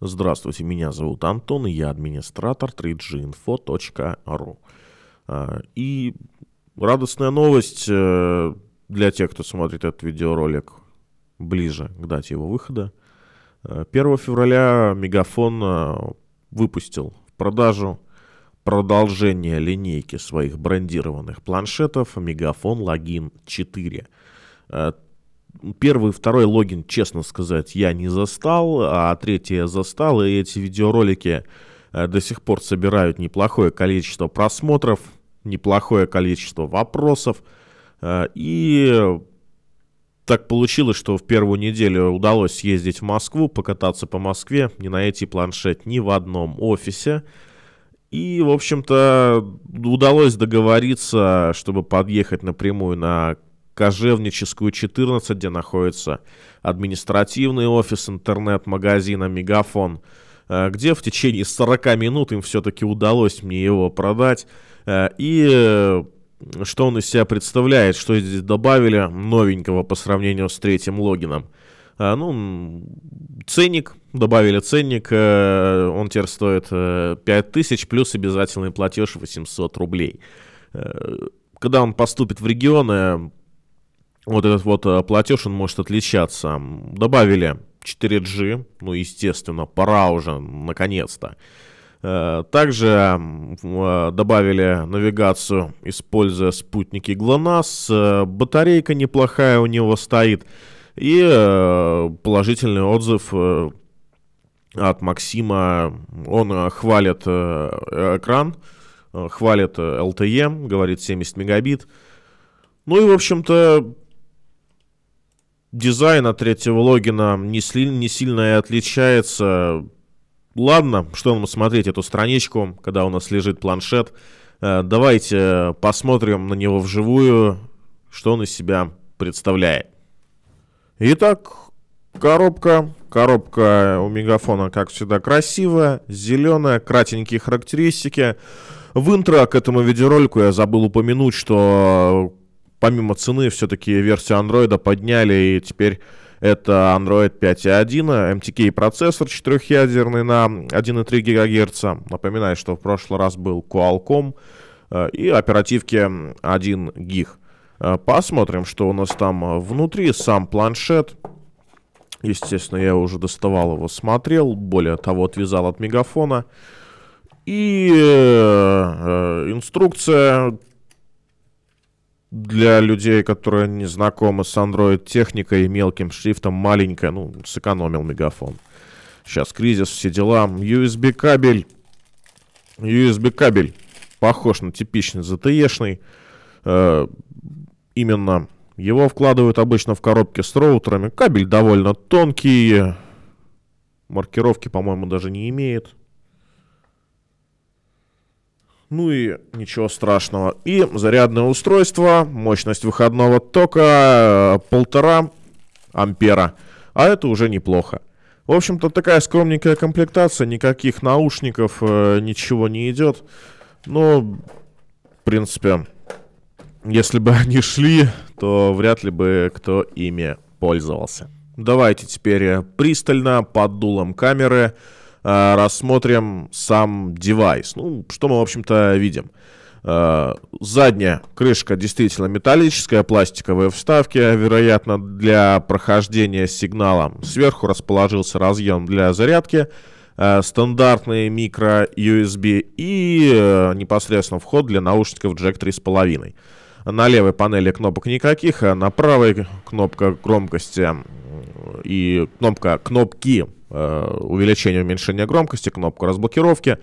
Здравствуйте, меня зовут Антон, и я администратор 3ginfo.ru. А, и радостная новость э, для тех, кто смотрит этот видеоролик ближе к дате его выхода. 1 э, февраля Мегафон э, выпустил в продажу продолжение линейки своих брендированных планшетов Мегафон Логин 4 первый, второй логин, честно сказать, я не застал, а третий я застал, и эти видеоролики э, до сих пор собирают неплохое количество просмотров, неплохое количество вопросов. Э, и так получилось, что в первую неделю удалось съездить в Москву, покататься по Москве, не найти планшет ни в одном офисе. И, в общем-то, удалось договориться, чтобы подъехать напрямую на Кожевническую, 14, где находится административный офис интернет-магазина «Мегафон», э, где в течение 40 минут им все-таки удалось мне его продать. Э, и э, что он из себя представляет, что здесь добавили новенького по сравнению с третьим логином. Ну, ценник, добавили ценник, он теперь стоит 5000 плюс обязательный платеж 800 рублей. Когда он поступит в регионы, вот этот вот э, платеж, он может отличаться. Добавили 4G, ну, естественно, пора уже, наконец-то. Э, также э, добавили навигацию, используя спутники GLONASS. Батарейка неплохая у него стоит. И положительный отзыв от Максима. Он хвалит экран, хвалит LTE, говорит 70 мегабит. Ну и, в общем-то, дизайн от третьего логина не, сли, не сильно и отличается. Ладно, что нам смотреть эту страничку, когда у нас лежит планшет. Э, давайте посмотрим на него вживую, что он из себя представляет. Итак, коробка. Коробка у мегафона, как всегда, красивая, зеленая, кратенькие характеристики. В интро к этому видеоролику я забыл упомянуть, что помимо цены, все-таки версию Android подняли, и теперь это Android 5.1, MTK процессор четырехъядерный на 1,3 ГГц. Напоминаю, что в прошлый раз был Qualcomm э, и оперативки 1 гиг. Э, посмотрим, что у нас там внутри. Сам планшет. Естественно, я уже доставал его, смотрел. Более того, отвязал от мегафона. И э, э инструкция для людей, которые не знакомы с Android-техникой, и мелким шрифтом, маленькая, ну, сэкономил мегафон. Сейчас кризис, все дела. USB кабель. USB кабель похож на типичный ZTE-шный. Э, именно его вкладывают обычно в коробки с роутерами. Кабель довольно тонкий. Маркировки, по-моему, даже не имеет. Ну и ничего страшного. И зарядное устройство, мощность выходного тока э, полтора ампера. А это уже неплохо. В общем-то, такая скромненькая комплектация, никаких наушников, э, ничего не идет. Но, в принципе, если бы они шли, то вряд ли бы кто ими пользовался. Давайте теперь пристально под дулом камеры Э, рассмотрим сам девайс. Ну, что мы, в общем-то, видим. Э, задняя крышка действительно металлическая, пластиковые вставки, вероятно, для прохождения сигнала. Сверху расположился разъем для зарядки, э, стандартный микро USB и непосредственно вход для наушников джек 3.5. На левой панели кнопок никаких, а на правой кнопка громкости и кнопка кнопки Э, увеличение, уменьшение громкости, кнопку разблокировки.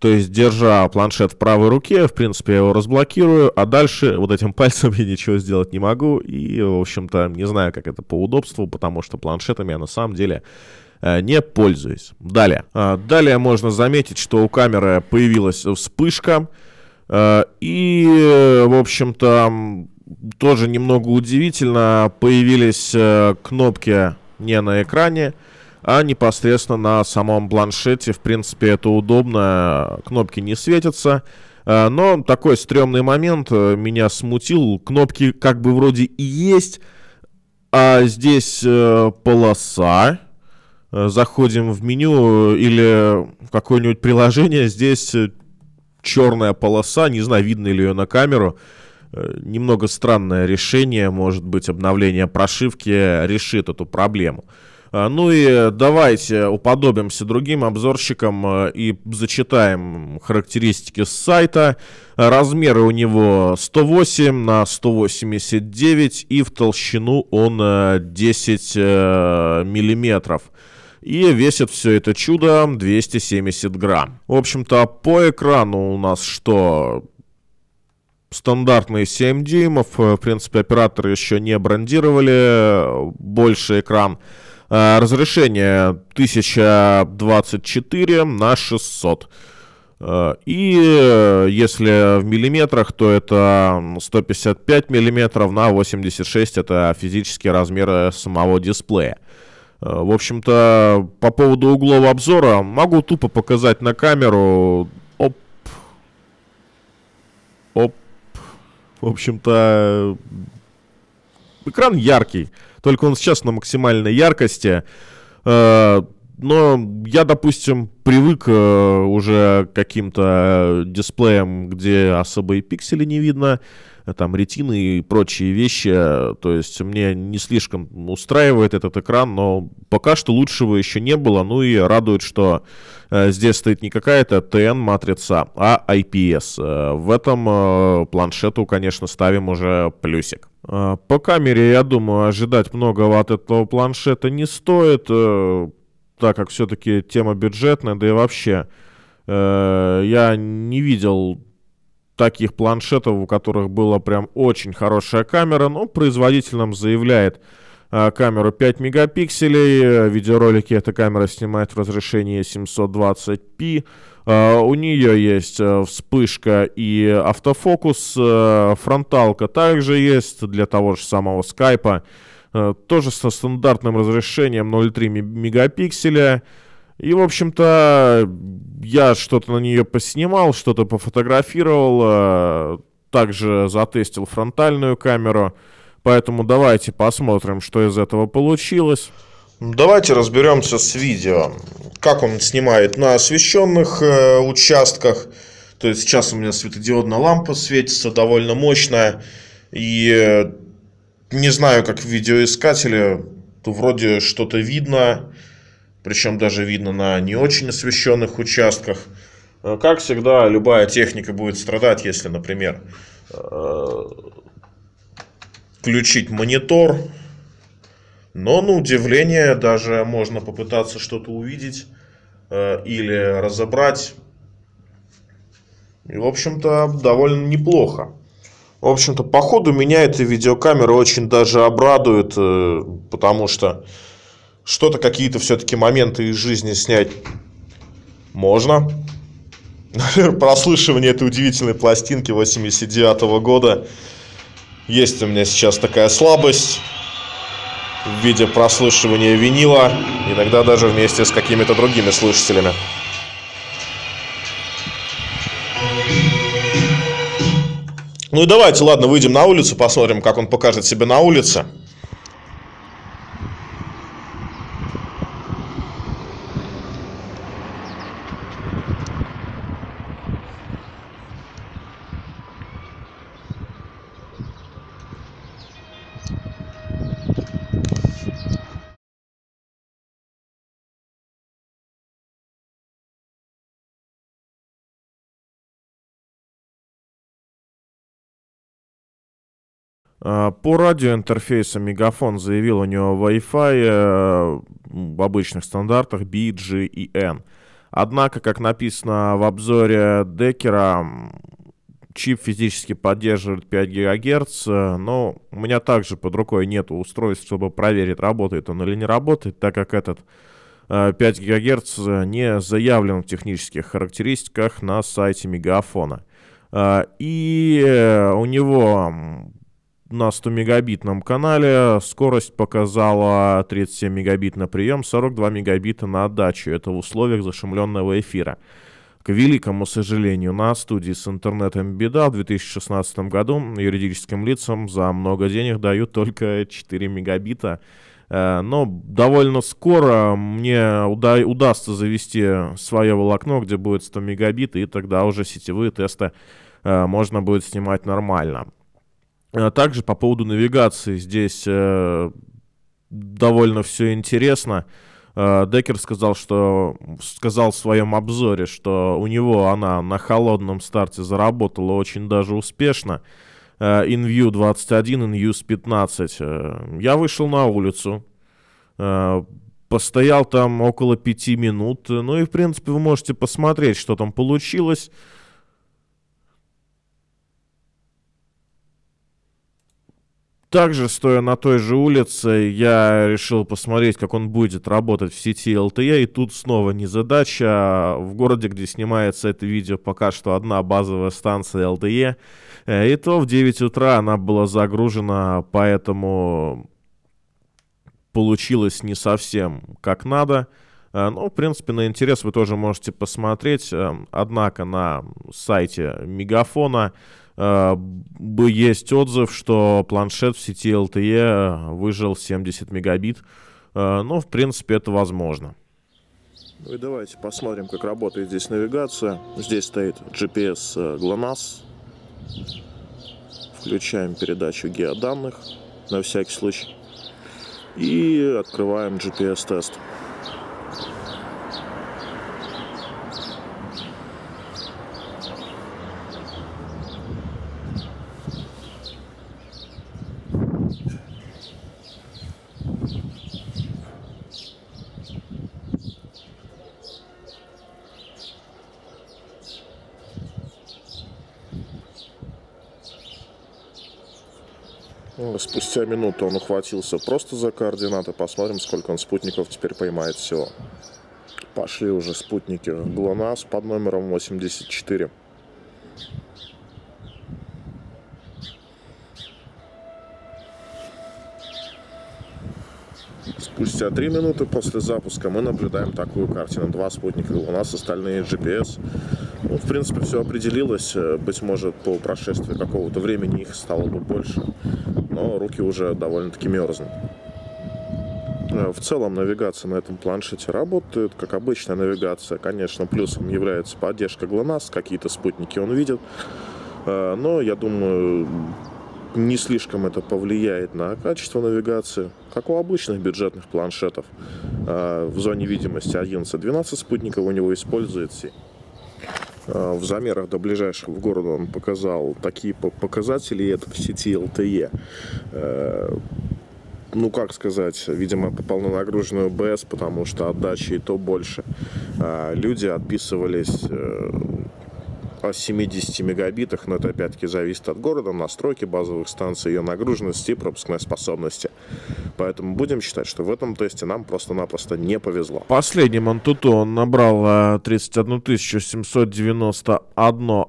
То есть, держа планшет в правой руке, в принципе, я его разблокирую, а дальше вот этим пальцем я ничего сделать не могу. И, в общем-то, не знаю, как это по удобству, потому что планшетами я на самом деле э, не пользуюсь. Далее. А, далее можно заметить, что у камеры появилась вспышка. Э, и, в общем-то, тоже немного удивительно, появились кнопки не на экране, а непосредственно на самом планшете. В принципе, это удобно, кнопки не светятся. А, но такой стрёмный момент э, меня смутил. Кнопки как бы вроде и есть, а здесь э, полоса. Э, заходим в меню или в какое-нибудь приложение. Здесь черная полоса, не знаю, видно ли ее на камеру. Немного странное решение, может быть, обновление прошивки решит эту проблему. А, ну и э, давайте уподобимся другим обзорщикам э, и зачитаем характеристики с сайта. Размеры у него 108 на 189 и в толщину он 10 э, миллиметров. И весит все это чудо 270 грамм. В общем-то, по экрану у нас что? стандартные 7 дюймов. В принципе, операторы еще не брендировали больше экран. А, разрешение 1024 на 600. А, и э, если в миллиметрах, то это 155 миллиметров на 86, это физические размеры самого дисплея. А, в общем-то, по поводу углов обзора, могу тупо показать на камеру. Оп. Оп. В общем-то, эм, экран яркий. Только он сейчас на максимальной яркости. Э, но я, допустим, привык э, уже к каким-то дисплеям, где особо и пиксели не видно, э, там ретины и прочие вещи. То есть мне не слишком устраивает этот экран, но пока что лучшего еще не было. Ну и радует, что э, здесь стоит не какая-то TN-матрица, а IPS. в этом планшету, конечно, ставим уже плюсик. По камере, я думаю, ожидать многого от этого планшета не стоит так как все-таки тема бюджетная, да и вообще э, я не видел таких планшетов, у которых была прям очень хорошая камера, но ну, производитель нам заявляет э, камеру 5 мегапикселей, видеоролики эта камера снимает в разрешении 720p, э, у нее есть э, вспышка и автофокус, э, фронталка также есть для того же самого скайпа, Э, тоже со стандартным разрешением 0,3 мегапикселя. И, в общем-то, я что-то на нее поснимал, что-то пофотографировал, э, также затестил фронтальную камеру. Поэтому давайте посмотрим, что из этого получилось. Давайте разберемся с видео. Как он снимает на освещенных э, участках. То есть сейчас у меня светодиодная лампа светится довольно мощная. И не знаю, как в видеоискателе, то вроде что-то видно, причем даже видно на не очень освещенных участках. Э, как всегда, любая техника будет страдать, если, например, э, включить монитор, но на удивление даже можно попытаться что-то увидеть э, или разобрать. И, в общем-то, довольно неплохо. В общем-то, по ходу меня эта видеокамера очень даже обрадует, э, потому что что-то, какие-то все-таки моменты из жизни снять можно. Например, прослушивание этой удивительной пластинки 89 -го года. Есть у меня сейчас такая слабость в виде прослушивания винила, иногда даже вместе с какими-то другими слушателями. Ну и давайте, ладно, выйдем на улицу, посмотрим, как он покажет себя на улице. А, по радиоинтерфейсу Мегафон заявил, у него Wi-Fi э, в обычных стандартах B, G и N. Однако, как написано в обзоре Декера, чип физически поддерживает 5 ГГц, э, но у меня также под рукой нет устройств, чтобы проверить, работает он или не работает, так как этот 5 э, ГГц не заявлен в технических характеристиках на сайте Мегафона. А, и у него на 100-мегабитном канале скорость показала 37 мегабит на прием, 42 мегабита на отдачу. Это в условиях зашумленного эфира. К великому сожалению, на студии с интернетом беда. В 2016 году юридическим лицам за много денег дают только 4 мегабита. Э, но довольно скоро мне уда удастся завести свое волокно, где будет 100 мегабит, и тогда уже сетевые тесты э, можно будет снимать нормально. А также по поводу навигации здесь э, довольно все интересно. Э, Декер сказал, что сказал в своем обзоре, что у него она на холодном старте заработала очень даже успешно. Э, InView 21, InViews 15. Э, я вышел на улицу, э, постоял там около пяти минут. Ну и, в принципе, вы можете посмотреть, что там получилось. также, стоя на той же улице, я решил посмотреть, как он будет работать в сети LTE, и тут снова не задача. В городе, где снимается это видео, пока что одна базовая станция LTE, э, и то в 9 утра она была загружена, поэтому получилось не совсем как надо. Э, ну, в принципе, на интерес вы тоже можете посмотреть. Эм, однако на сайте Мегафона Э, есть отзыв, что планшет в сети LTE выжил 70 мегабит. Э, Но, ну, в принципе, это возможно. Ну и давайте посмотрим, как работает здесь навигация. Здесь стоит GPS э, GLONASS. Включаем передачу геоданных на всякий случай. И открываем GPS-тест. почему он ухватился просто за координаты. Посмотрим, сколько он спутников теперь поймает всего. Пошли уже спутники ГЛОНАСС под номером 84. Спустя 3 минуты после запуска мы наблюдаем такую картину. Два спутника у нас, остальные GPS. Ну, в принципе, все определилось. Э, быть может, по прошествии какого-то времени их стало бы больше но руки уже довольно-таки мерзнут. Э, в целом навигация на этом планшете работает, как обычная навигация. Конечно, плюсом является поддержка ГЛОНАСС, какие-то спутники он видит. Э, но я думаю, не слишком это повлияет на качество навигации, как у обычных бюджетных планшетов. Э, в зоне видимости 11-12 спутников у него используется. Э, в замерах до ближайшего города он показал такие показатели, и это в сети LTE э, ну как сказать, видимо, попал на БС, потому что отдачи и то больше. А люди отписывались э, о 70 мегабитах, но это опять-таки зависит от города, настройки базовых станций, ее нагруженности и пропускной способности. Поэтому будем считать, что в этом тесте нам просто-напросто не повезло. Последним Антуту он набрал 31 э, 791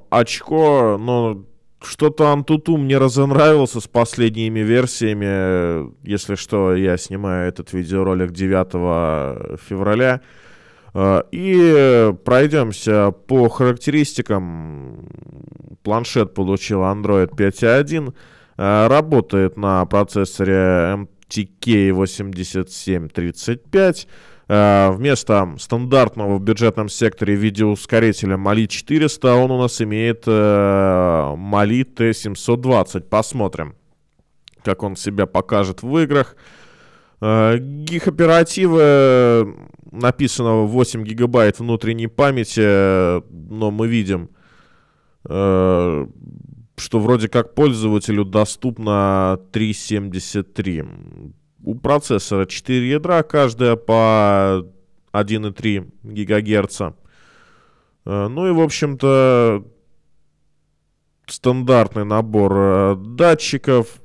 очко, но что-то Антуту мне разонравился с последними версиями. Если что, я снимаю этот видеоролик 9 февраля. Э, и пройдемся по характеристикам. Планшет получил Android 5.1. Э, работает на процессоре MTK8735. Э, вместо стандартного в бюджетном секторе видеоускорителя Mali 400 он у нас имеет Mali T720. Посмотрим, как он себя покажет в играх. Гиг оперативы написано 8 гигабайт внутренней памяти, э, но мы видим, э, что вроде как пользователю доступно 3.73. У процессора 4 ядра, каждая по 1,3 гигагерца. Э, ну и, в общем-то, стандартный набор э, датчиков.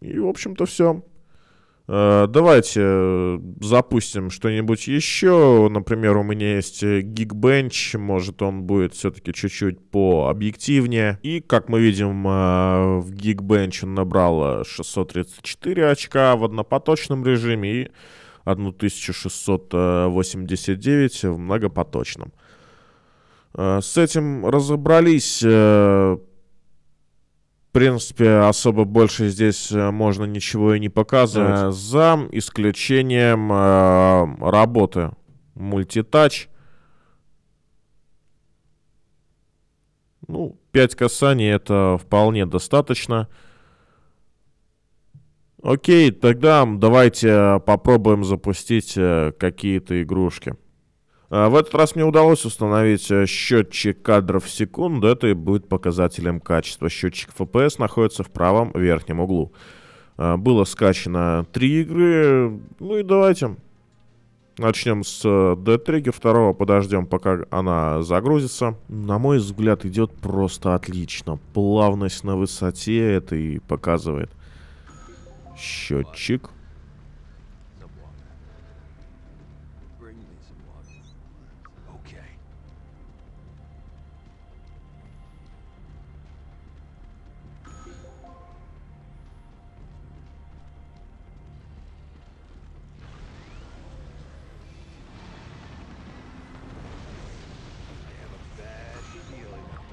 И, в общем-то, все. Э, давайте э, запустим что-нибудь еще. Например, у меня есть э, Geekbench. Может, он будет все-таки чуть-чуть пообъективнее. И, как мы видим, в Geekbench он набрал 634 очка в однопоточном режиме и 1689 в многопоточном. С этим разобрались в принципе, особо больше здесь э, можно ничего и не показывать. За исключением э, работы мультитач. Ну, 5 касаний это вполне достаточно. Окей, тогда давайте э, попробуем запустить э, какие-то игрушки. А, в этот раз мне удалось установить э, счетчик кадров в секунду. Это и будет показателем качества. Счетчик FPS находится в правом верхнем углу. А, было скачано три игры. Ну и давайте начнем с э, D-Trigger. Второго подождем, пока она загрузится. На мой взгляд, идет просто отлично. Плавность на высоте это и показывает. Счетчик.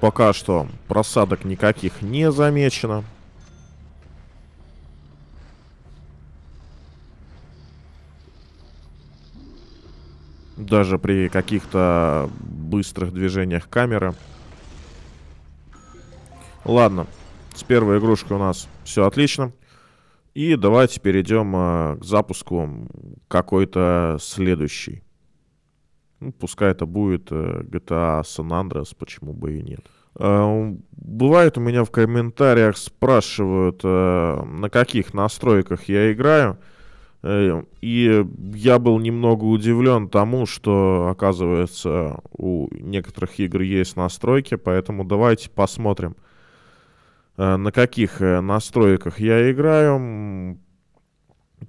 Пока что просадок никаких не замечено. Даже при каких-то быстрых движениях камеры. Ладно, с первой игрушкой у нас все отлично. И давайте перейдем э, к запуску какой-то следующий. Ну, пускай это будет э, GTA San Andreas, почему бы и нет. А, бывает у меня в комментариях спрашивают, э, на каких настройках я играю. Э, и я был немного удивлен тому, что, оказывается, у некоторых игр есть настройки, поэтому давайте посмотрим, на каких настройках я играю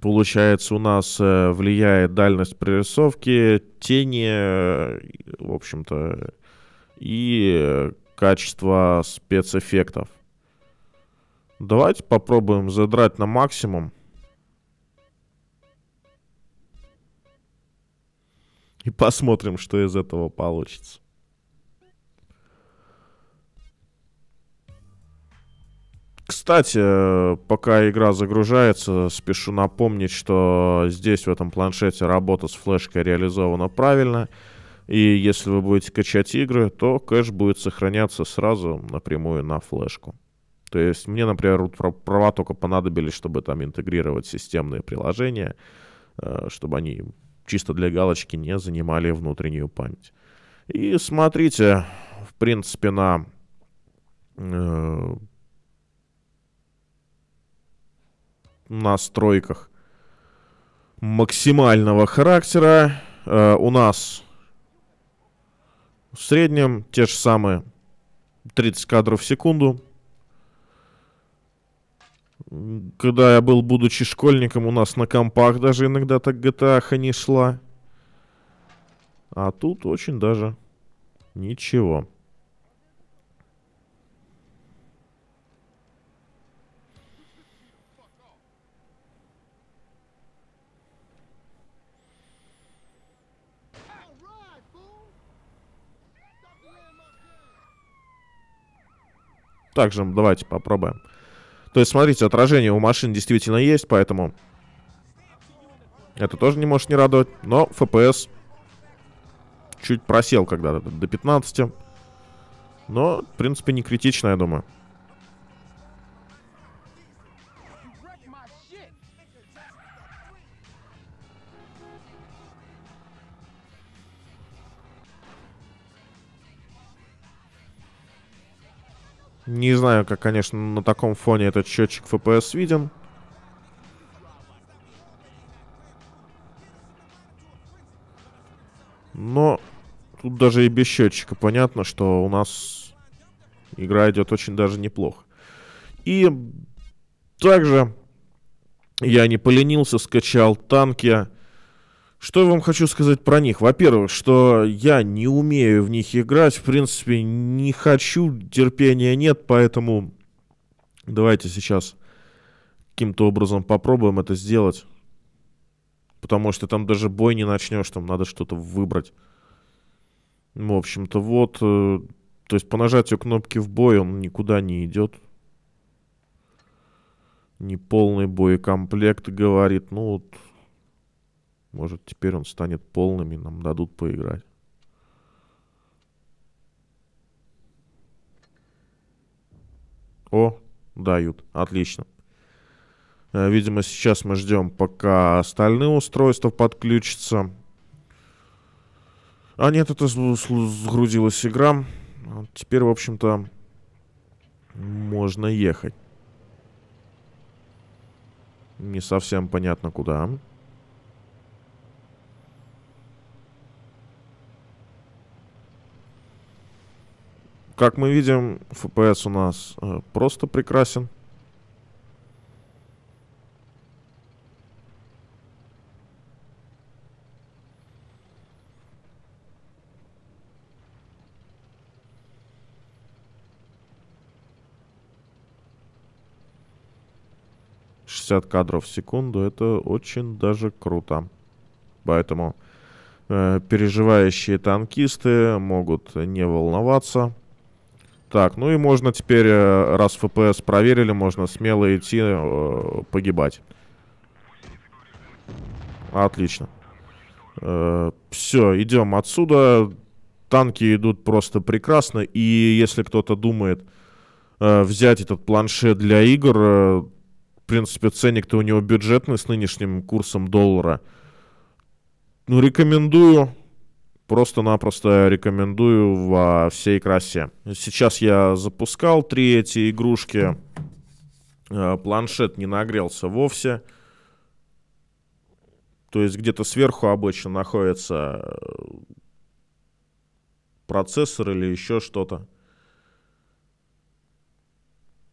получается, у нас э, влияет дальность прорисовки, тени, э, в общем-то, и качество спецэффектов. Давайте попробуем задрать на максимум. И посмотрим, что из этого получится. Кстати, пока игра загружается, спешу напомнить, что здесь в этом планшете работа с флешкой реализована правильно. И если вы будете качать игры, то кэш будет сохраняться сразу напрямую на флешку. То есть мне, например, права только понадобились, чтобы там интегрировать системные приложения, э, чтобы они чисто для галочки не занимали внутреннюю память. И смотрите, в принципе, на э, настройках максимального характера. Э, у нас в среднем те же самые 30 кадров в секунду. Когда я был, будучи школьником, у нас на компах даже иногда так GTA не шла. А тут очень даже ничего. Также давайте попробуем. То есть, смотрите, отражение у машин действительно есть, поэтому... Это тоже не может не радовать. Но FPS чуть просел когда-то до 15. Но, в принципе, не критично, я думаю. Не знаю, как, конечно, на таком фоне этот счетчик FPS виден. Но тут даже и без счетчика понятно, что у нас игра идет очень даже неплохо. И также я не поленился, скачал танки. Что я вам хочу сказать про них? Во-первых, что я не умею в них играть, в принципе, не хочу, терпения нет, поэтому давайте сейчас каким-то образом попробуем это сделать. Потому что там даже бой не начнешь, там надо что-то выбрать. В общем-то, вот. Э, то есть по нажатию кнопки в бой он никуда не идет. не Неполный боекомплект, говорит. Ну, вот может, теперь он станет полным и нам дадут поиграть. О, дают. Отлично. Э, видимо, сейчас мы ждем, пока остальные устройства подключатся. А нет, это сгрузилась игра. А, теперь, в общем-то, можно ехать. Не совсем понятно, куда. Куда? Как мы видим, FPS у нас э, просто прекрасен. кадров в секунду это очень даже круто поэтому э, переживающие танкисты могут не волноваться так, ну и можно теперь, э, раз ФПС проверили, можно смело идти э, погибать. Отлично. Э, все, идем отсюда. Танки идут просто прекрасно. И если кто-то думает э, взять этот планшет для игр, э, в принципе, ценник-то у него бюджетный с нынешним курсом доллара. Ну, рекомендую Просто-напросто рекомендую во всей красе. Сейчас я запускал три эти игрушки. Э, планшет не нагрелся вовсе. То есть где-то сверху обычно находится э, процессор или еще что-то.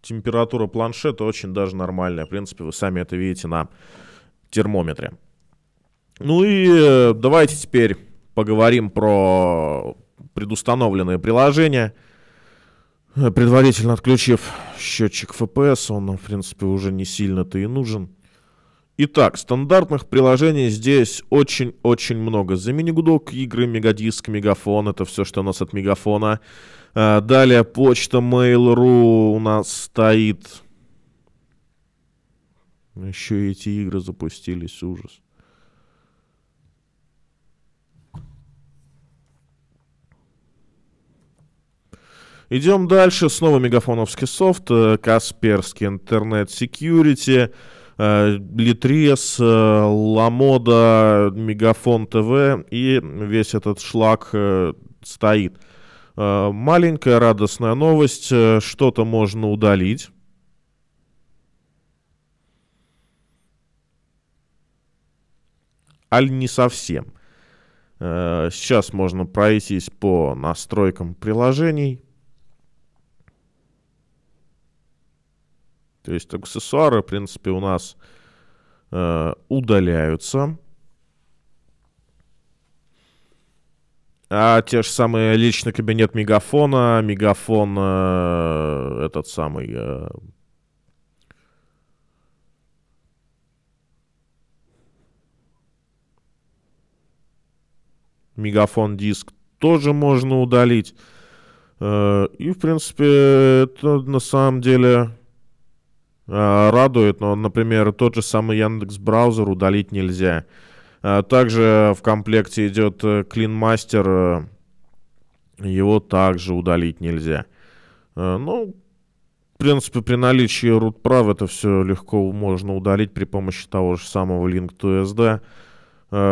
Температура планшета очень даже нормальная. В принципе, вы сами это видите на термометре. Ну и э, давайте теперь поговорим про предустановленные приложения. Предварительно отключив счетчик FPS, он, в принципе, уже не сильно-то и нужен. Итак, стандартных приложений здесь очень-очень много. За мини-гудок, игры, мегадиск, мегафон, это все, что у нас от мегафона. А, далее почта Mail.ru у нас стоит. Еще и эти игры запустились, ужас. Идем дальше. Снова мегафоновский софт, э, Касперский интернет секьюрити, э, Литрес, э, Ламода, Мегафон ТВ и весь этот шлак стоит. Маленькая радостная новость. Что-то можно удалить. Аль не совсем. Сейчас можно пройтись по настройкам приложений. То есть аксессуары, в принципе, у нас э, удаляются. А те же самые личный кабинет мегафона, мегафон э, этот самый... Э, мегафон диск тоже можно удалить. Э, и, в принципе, это на самом деле Э, радует, но, например, тот же самый Яндекс браузер удалить нельзя. Э, также в комплекте идет э, Clean Master, его также удалить нельзя. Ну, в принципе, при наличии root прав это все легко можно удалить при помощи того же самого link 2 SD.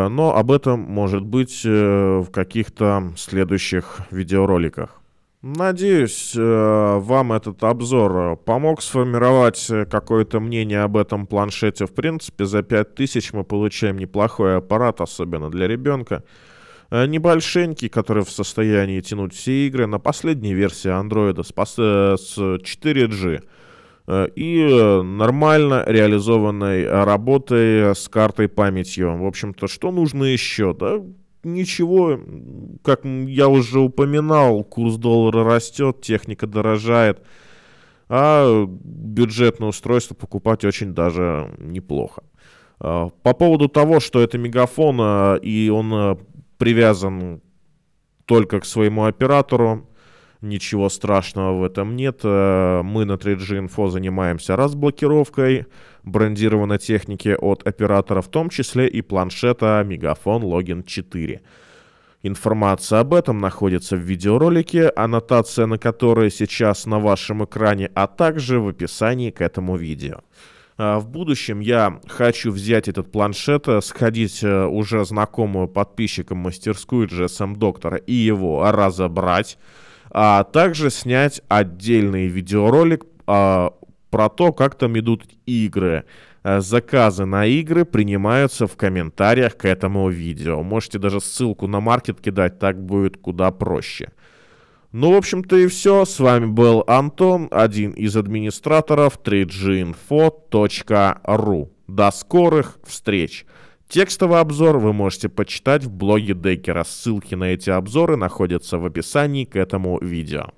Но об этом может быть в каких-то следующих видеороликах. Надеюсь, э, вам этот обзор э, помог сформировать э, какое-то мнение об этом планшете. В принципе, за 5000 мы получаем неплохой аппарат, особенно для ребенка. Небольшенький, который в состоянии тянуть все игры на последней версии андроида с 4G и нормально реализованной работой с картой памятью. В общем-то, что нужно еще? Да, ничего, как я уже упоминал, курс доллара растет, техника дорожает, а бюджетное устройство покупать очень даже неплохо. А, по поводу того, что это мегафон а, и он а, привязан только к своему оператору, ничего страшного в этом нет. Мы на 3G Info занимаемся разблокировкой, брендированной техники от оператора, в том числе и планшета Мегафон Логин 4. Информация об этом находится в видеоролике, аннотация на которой сейчас на вашем экране, а также в описании к этому видео. А, в будущем я хочу взять этот планшет, э, сходить э, уже знакомую подписчикам мастерскую GSM Доктора и его разобрать, а также снять отдельный видеоролик а, про то, как там идут игры. Э, заказы на игры принимаются в комментариях к этому видео. Можете даже ссылку на маркет кидать, так будет куда проще. Ну, в общем-то и все. С вами был Антон, один из администраторов 3ginfo.ru. До скорых встреч! Текстовый обзор вы можете почитать в блоге Декера. Ссылки на эти обзоры находятся в описании к этому видео.